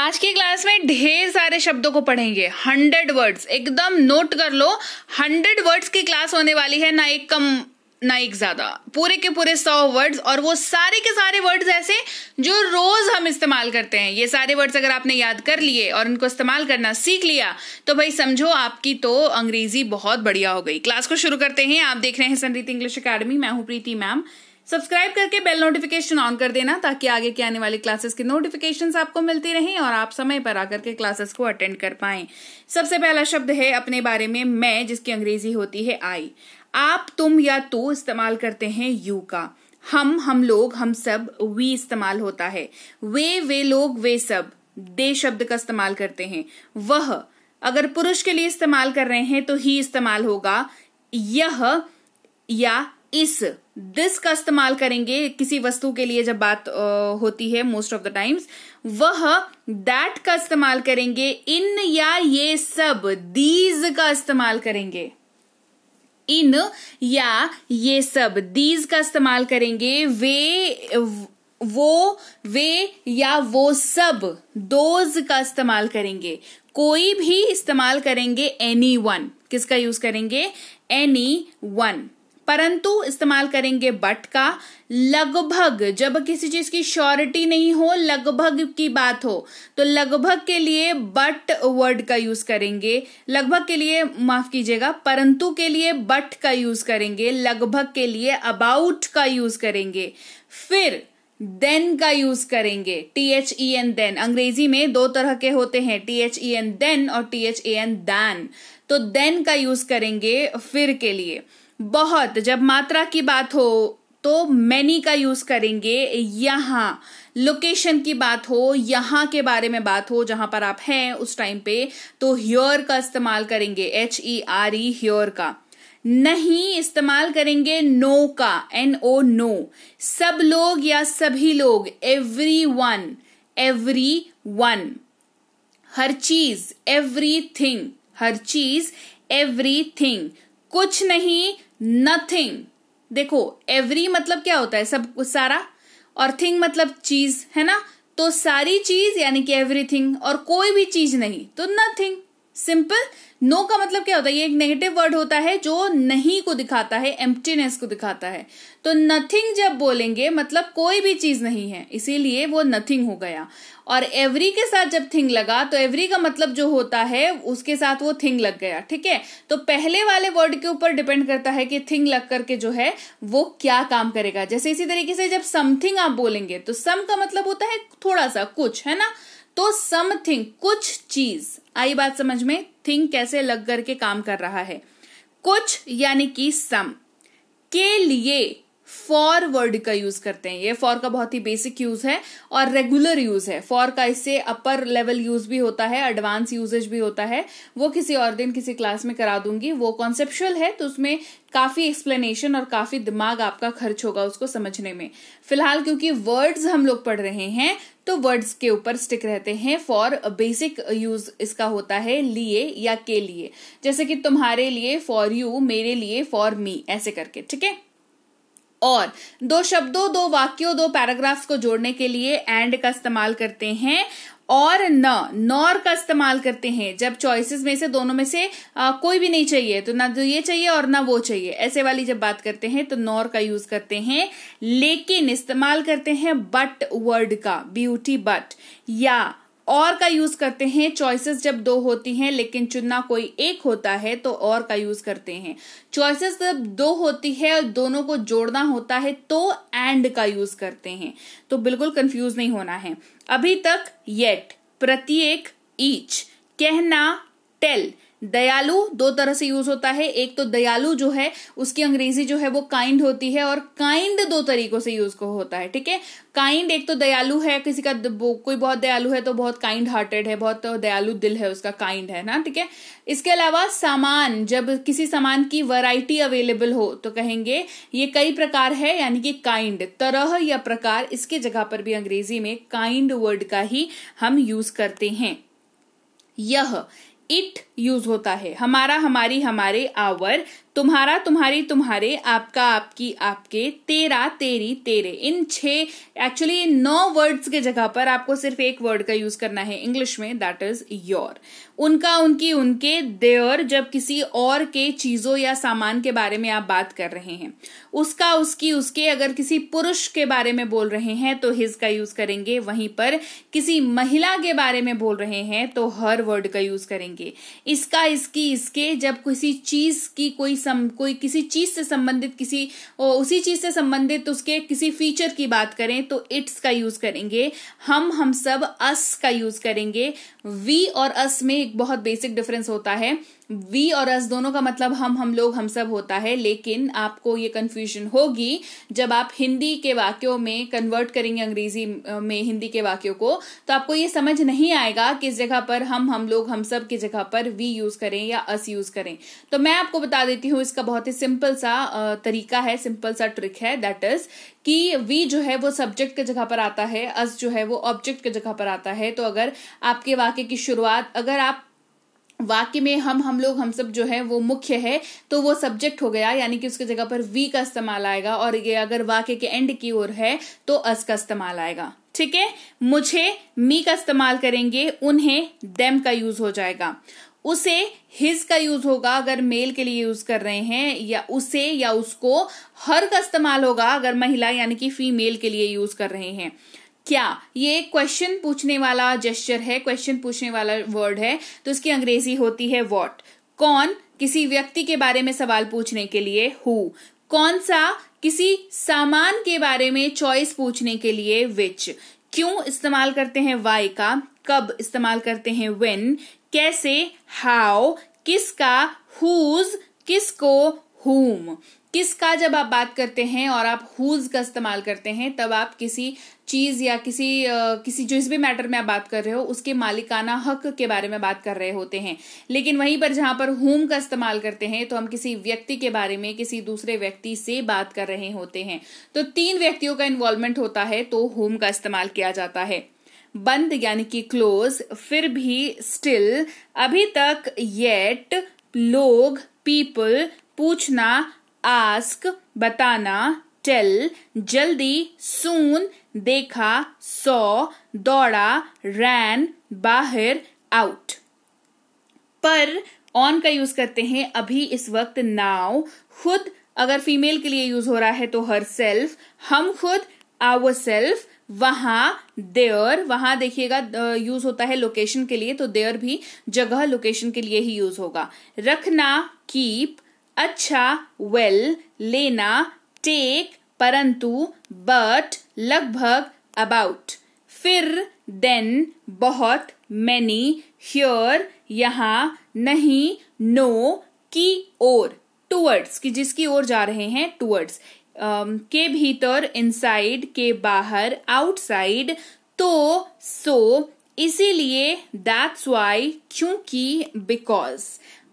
आज की क्लास में ढेर सारे शब्दों को पढ़ेंगे हंड्रेड वर्ड्स एकदम नोट कर लो हंड्रेड वर्ड्स की क्लास होने वाली है ना एक कम ना एक ज्यादा पूरे के पूरे सौ वर्ड्स और वो सारे के सारे वर्ड्स ऐसे जो रोज हम इस्तेमाल करते हैं ये सारे वर्ड्स अगर आपने याद कर लिए और इनको इस्तेमाल करना सीख लिया तो भाई समझो आपकी तो अंग्रेजी बहुत बढ़िया हो गई क्लास को शुरू करते हैं आप देख रहे हैं सनरीत इंग्लिश अकेडमी मैं हूं प्रीति मैम सब्सक्राइब करके बेल नोटिफिकेशन ऑन कर देना ताकि आगे की आने वाली क्लासेस की नोटिफिकेशंस आपको मिलती रहें और आप समय पर आकर के क्लासेस को अटेंड कर पाएं सबसे पहला शब्द है अपने बारे में मैं जिसकी अंग्रेजी होती है आई आप तुम या तू इस्तेमाल करते हैं यू का हम हम लोग हम सब वी इस्तेमाल होता है वे वे लोग वे सब दे शब्द का इस्तेमाल करते हैं वह अगर पुरुष के लिए इस्तेमाल कर रहे हैं तो ही इस्तेमाल होगा यह या इस दिस का इस्तेमाल करेंगे किसी वस्तु के लिए जब बात होती है मोस्ट ऑफ द टाइम्स वह दैट का इस्तेमाल करेंगे इन या ये सब दीज का इस्तेमाल करेंगे इन या ये सब दीज का इस्तेमाल करेंगे वे वो वे या वो सब दोज का इस्तेमाल करेंगे कोई भी इस्तेमाल करेंगे एनी वन किसका यूज करेंगे एनी वन परंतु इस्तेमाल करेंगे बट का लगभग जब किसी चीज की श्योरिटी नहीं हो लगभग की बात हो तो लगभग के लिए बट वर्ड का यूज करेंगे लगभग के लिए माफ कीजिएगा परंतु के लिए बट का यूज करेंगे लगभग के लिए अबाउट का यूज करेंगे फिर देन का यूज करेंगे T H E N then अंग्रेजी में दो तरह के होते हैं T H E N then और T H A N than तो देन का यूज करेंगे फिर के लिए बहुत जब मात्रा की बात हो तो मैनी का यूज करेंगे यहां लोकेशन की बात हो यहां के बारे में बात हो जहां पर आप हैं उस टाइम पे तो ह्योर का इस्तेमाल करेंगे एच ई आर ई ह्योर का नहीं इस्तेमाल करेंगे नो का एन ओ नो सब लोग या सभी लोग एवरी वन एवरी वन हर चीज एवरी थिंग हर चीज एवरी थिंग कुछ नहीं नथिंग देखो एवरी मतलब क्या होता है सब कुछ सारा और थिंग मतलब चीज है ना तो सारी चीज यानी कि एवरीथिंग और कोई भी चीज नहीं तो नथिंग सिंपल नो का मतलब क्या होता है ये एक नेगेटिव वर्ड होता है जो नहीं को दिखाता है एम्प्टीनेस को दिखाता है तो नथिंग जब बोलेंगे मतलब कोई भी चीज नहीं है इसीलिए वो नथिंग हो गया और एवरी के साथ जब थिंग लगा तो एवरी का मतलब जो होता है उसके साथ वो थिंग लग गया ठीक है तो पहले वाले वर्ड के ऊपर डिपेंड करता है कि थिंग लग करके जो है वो क्या काम करेगा जैसे इसी तरीके से जब समथिंग आप बोलेंगे तो सम का मतलब होता है थोड़ा सा कुछ है ना तो समथिंग कुछ चीज आई बात समझ में थिंग कैसे लग करके काम कर रहा है कुछ यानी कि सम के लिए फॉर वर्ड का यूज करते हैं ये फॉर का बहुत ही बेसिक यूज है और रेगुलर यूज है फॉर का इससे अपर लेवल यूज भी होता है एडवांस यूजेज भी होता है वो किसी और दिन किसी क्लास में करा दूंगी वो कॉन्सेप्शुअल है तो उसमें काफी एक्सप्लेनेशन और काफी दिमाग आपका खर्च होगा उसको समझने में फिलहाल क्योंकि वर्ड्स हम लोग पढ़ रहे हैं तो वर्ड्स के ऊपर स्टिक रहते हैं फॉर बेसिक यूज इसका होता है लिए या के लिए जैसे कि तुम्हारे लिए फॉर यू मेरे लिए फॉर मी ऐसे करके ठीक है और दो शब्दों दो वाक्यों दो पैराग्राफ्स को जोड़ने के लिए एंड का इस्तेमाल करते हैं और न नॉर का इस्तेमाल करते हैं जब चॉइसेस में से दोनों में से आ, कोई भी नहीं चाहिए तो ना तो ये चाहिए और ना वो चाहिए ऐसे वाली जब बात करते हैं तो नॉर का यूज करते हैं लेकिन इस्तेमाल करते हैं बट वर्ड का ब्यूटी बट या और का यूज करते हैं चॉइसेस जब दो होती हैं लेकिन चुनना कोई एक होता है तो और का यूज करते हैं चॉइसेस जब दो होती है और दोनों को जोड़ना होता है तो एंड का यूज करते हैं तो बिल्कुल कंफ्यूज नहीं होना है अभी तक येट प्रत्येक ईच कहना टेल दयालु दो तरह से यूज होता है एक तो दयालु जो है उसकी अंग्रेजी जो है वो काइंड होती है और काइंड दो तरीकों से यूज को होता है ठीक है काइंड एक तो दयालु है किसी का कोई बहुत दयालु है तो बहुत काइंड हार्टेड है बहुत दयालु दिल है उसका काइंड है ना ठीक है इसके अलावा सामान जब किसी सामान की वैरायटी अवेलेबल हो तो कहेंगे ये कई प्रकार है यानी कि काइंड तरह या प्रकार इसके जगह पर भी अंग्रेजी में काइंड वर्ड का ही हम यूज करते हैं यह इट यूज होता है हमारा हमारी हमारे आवर तुम्हारा तुम्हारी तुम्हारे आपका आपकी आपके तेरा तेरी तेरे इन छह एक्चुअली नौ वर्ड्स के जगह पर आपको सिर्फ एक वर्ड का यूज करना है इंग्लिश में दैट इज योर उनका उनकी उनके देअर जब किसी और के चीजों या सामान के बारे में आप बात कर रहे हैं उसका उसकी उसके अगर किसी पुरुष के बारे में बोल रहे हैं तो हिज का यूज करेंगे वहीं पर किसी महिला के बारे में बोल रहे हैं तो हर वर्ड का यूज करेंगे इसका इसकी इसके जब किसी चीज की कोई सम कोई किसी चीज से संबंधित किसी उसी चीज से संबंधित उसके किसी फीचर की बात करें तो इट्स का यूज करेंगे हम हम सब अस का यूज करेंगे वी और अस में एक बहुत बेसिक डिफरेंस होता है वी और अस दोनों का मतलब हम हम लोग हम सब होता है लेकिन आपको ये कन्फ्यूजन होगी जब आप हिंदी के वाक्यों में कन्वर्ट करेंगे अंग्रेजी में हिंदी के वाक्यों को तो आपको ये समझ नहीं आएगा किस जगह पर हम हम लोग हम सब की जगह पर वी यूज करें या अस यूज करें तो मैं आपको बता देती हूँ इसका बहुत ही सिंपल सा तरीका है सिंपल सा ट्रिक है दैट इज कि वी जो है वो सब्जेक्ट के जगह पर आता है अस जो है वो ऑब्जेक्ट के जगह पर आता है तो अगर आपके वाक्य की शुरुआत अगर आप वाक्य में हम हम लोग हम सब जो है वो मुख्य है तो वो सब्जेक्ट हो गया यानी कि उसकी जगह पर वी का इस्तेमाल आएगा और ये अगर वाक्य के एंड की ओर है तो अस का इस्तेमाल आएगा ठीक है मुझे मी का इस्तेमाल करेंगे उन्हें देम का यूज हो जाएगा उसे हिज का यूज होगा अगर मेल के लिए यूज कर रहे हैं या उसे या उसको हर का इस्तेमाल होगा अगर महिला यानी कि फीमेल के लिए यूज कर रहे हैं क्या ये एक क्वेश्चन पूछने वाला जेस्चर है क्वेश्चन पूछने वाला वर्ड है तो इसकी अंग्रेजी होती है वॉट कौन किसी व्यक्ति के बारे में सवाल पूछने के लिए हु कौन सा किसी सामान के बारे में चॉइस पूछने के लिए विच क्यों इस्तेमाल करते हैं वाई का कब इस्तेमाल करते हैं वेन कैसे हाउ किसका हुज किसको हुम किस का जब आप बात करते हैं और आप हुज का इस्तेमाल करते हैं तब आप किसी चीज़ या किसी आ, किसी जिस भी मैटर में आप बात कर रहे हो उसके मालिकाना हक के बारे में बात कर रहे होते हैं लेकिन वहीं पर जहां पर होम का इस्तेमाल करते हैं तो हम किसी व्यक्ति के बारे में किसी दूसरे व्यक्ति से बात कर रहे होते हैं तो तीन व्यक्तियों का इन्वॉल्वमेंट होता है तो होम का इस्तेमाल किया जाता है बंद यानी कि क्लोज फिर भी स्टिल अभी तक येट लोग पीपल पूछना आस्क बताना टेल जल्दी सून देखा सो दौड़ा रैन बाहर आउट पर ऑन का यूज करते हैं अभी इस वक्त नाव खुद अगर फीमेल के लिए यूज हो रहा है तो हर सेल्फ हम खुद आवर सेल्फ वहां देअर वहां देखिएगा यूज होता है लोकेशन के लिए तो देअर भी जगह लोकेशन के लिए ही यूज होगा रखना कीप अच्छा वेल लेना टेक परंतु बट लगभग अबाउट फिर देन बहुत मैनी ह्योर यहाँ नहीं नो की ओर टूवर्ड्स की जिसकी ओर जा रहे हैं टूवर्ड्स um, के भीतर इनसाइड के बाहर आउटसाइड तो सो इसीलिए दैट्स वाई क्योंकि बिकॉज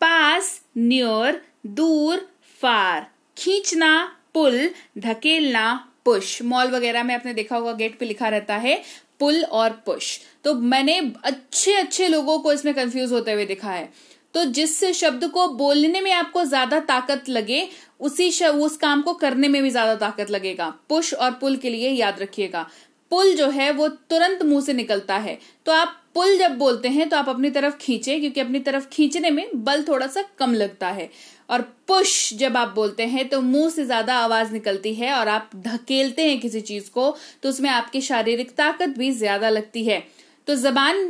पास नियर दूर फार खींचना पुल धकेलना पुश मॉल वगैरह में आपने देखा होगा गेट पे लिखा रहता है पुल और पुश तो मैंने अच्छे अच्छे लोगों को इसमें कंफ्यूज होते हुए देखा है तो जिस शब्द को बोलने में आपको ज्यादा ताकत लगे उसी उस काम को करने में भी ज्यादा ताकत लगेगा पुश और पुल के लिए याद रखिएगा पुल जो है वो तुरंत मुंह से निकलता है तो आप पुल जब बोलते हैं तो आप अपनी तरफ खींचे क्योंकि अपनी तरफ खींचने में बल थोड़ा सा कम लगता है और पुश जब आप बोलते हैं तो मुंह से ज्यादा आवाज निकलती है और आप धकेलते हैं किसी चीज को तो उसमें आपकी शारीरिक ताकत भी ज्यादा लगती है तो जबान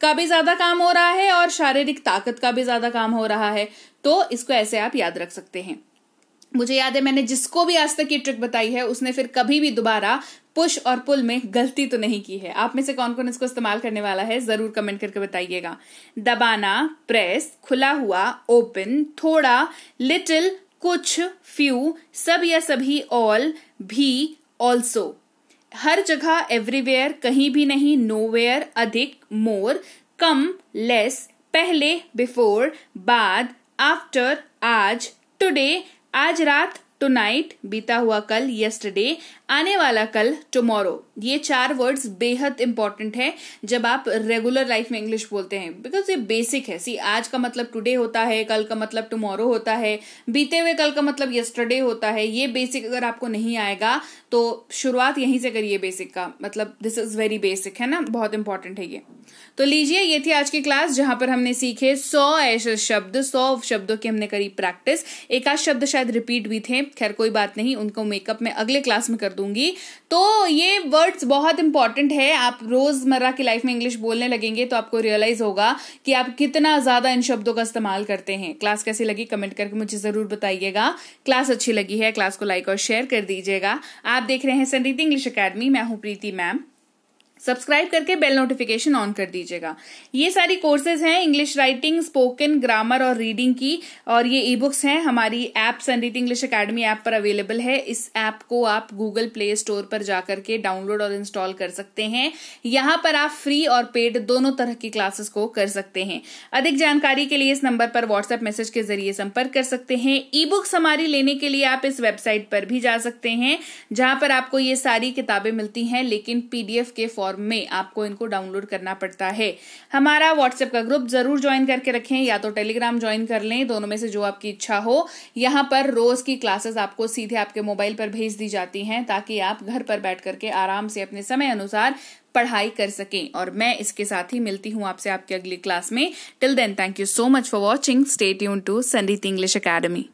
का भी ज्यादा काम हो रहा है और शारीरिक ताकत का भी ज्यादा काम हो रहा है तो इसको ऐसे आप याद रख सकते हैं मुझे याद है मैंने जिसको भी आज तक ये ट्रिक बताई है उसने फिर कभी भी दोबारा पुश और पुल में गलती तो नहीं की है आप में से कौन कौन इसको इस्तेमाल करने वाला है जरूर कमेंट करके बताइएगा दबाना प्रेस खुला हुआ ओपन थोड़ा लिटिल कुछ फ्यू सब या सभी ऑल भी ऑल्सो हर जगह एवरीवेयर कहीं भी नहीं नोवेयर अधिक मोर कम लेस पहले बिफोर बाद आफ्टर आज टुडे आज रात टुनाइट बीता हुआ कल यस्टरडे आने वाला कल टुमारो ये चार वर्ड्स बेहद इंपॉर्टेंट है जब आप रेगुलर लाइफ में इंग्लिश बोलते हैं बिकॉज ये बेसिक है सी आज का मतलब टुडे होता है कल का मतलब टुमारो होता है बीते हुए कल का मतलब यस्टरडे होता है ये बेसिक अगर आपको नहीं आएगा तो शुरुआत यहीं से करिए बेसिक का मतलब दिस इज वेरी बेसिक है ना बहुत इंपॉर्टेंट है ये तो लीजिए ये थी आज की क्लास जहां पर हमने सीखे सौ ऐसे शब्द सौ शब्दों की हमने करी प्रैक्टिस एक आध शब्द शायद रिपीट भी थे खैर कोई बात नहीं उनको मेकअप में अगले क्लास में कर दूंगी तो ये वर्ड्स बहुत इंपॉर्टेंट है आप रोजमर्रा की लाइफ में इंग्लिश बोलने लगेंगे तो आपको रियलाइज होगा कि आप कितना ज्यादा इन शब्दों का इस्तेमाल करते हैं क्लास कैसी लगी कमेंट करके मुझे जरूर बताइएगा क्लास अच्छी लगी है क्लास को लाइक और शेयर कर दीजिएगा आप देख रहे हैं संडीत इंग्लिश अकेडमी मैं हूं प्रीति मैम सब्सक्राइब करके बेल नोटिफिकेशन ऑन कर दीजिएगा ये सारी कोर्सेज हैं इंग्लिश राइटिंग स्पोकन ग्रामर और रीडिंग की और ये ई बुक्स हैं हमारी app Sandeep English Academy app पर अवेलेबल है इस ऐप को आप गूगल प्ले स्टोर पर जाकर के डाउनलोड और इंस्टॉल कर सकते हैं यहां पर आप फ्री और पेड दोनों तरह की क्लासेस को कर सकते हैं अधिक जानकारी के लिए इस नंबर पर व्हाट्सएप मैसेज के जरिए संपर्क कर सकते हैं ई बुक्स हमारी लेने के लिए आप इस वेबसाइट पर भी जा सकते हैं जहां पर आपको ये सारी किताबें मिलती हैं लेकिन पीडीएफ के फॉर्म फॉर्म में आपको इनको डाउनलोड करना पड़ता है हमारा व्हाट्सएप का ग्रुप जरूर ज्वाइन करके रखें या तो टेलीग्राम ज्वाइन कर लें दोनों में से जो आपकी इच्छा हो यहाँ पर रोज की क्लासेस आपको सीधे आपके मोबाइल पर भेज दी जाती हैं ताकि आप घर पर बैठ करके आराम से अपने समय अनुसार पढ़ाई कर सकें और मैं इसके साथ ही मिलती हूँ आपसे आपके अगली क्लास में till then thank you so much for watching stay यून टू संडीत इंग्लिश अकेडमी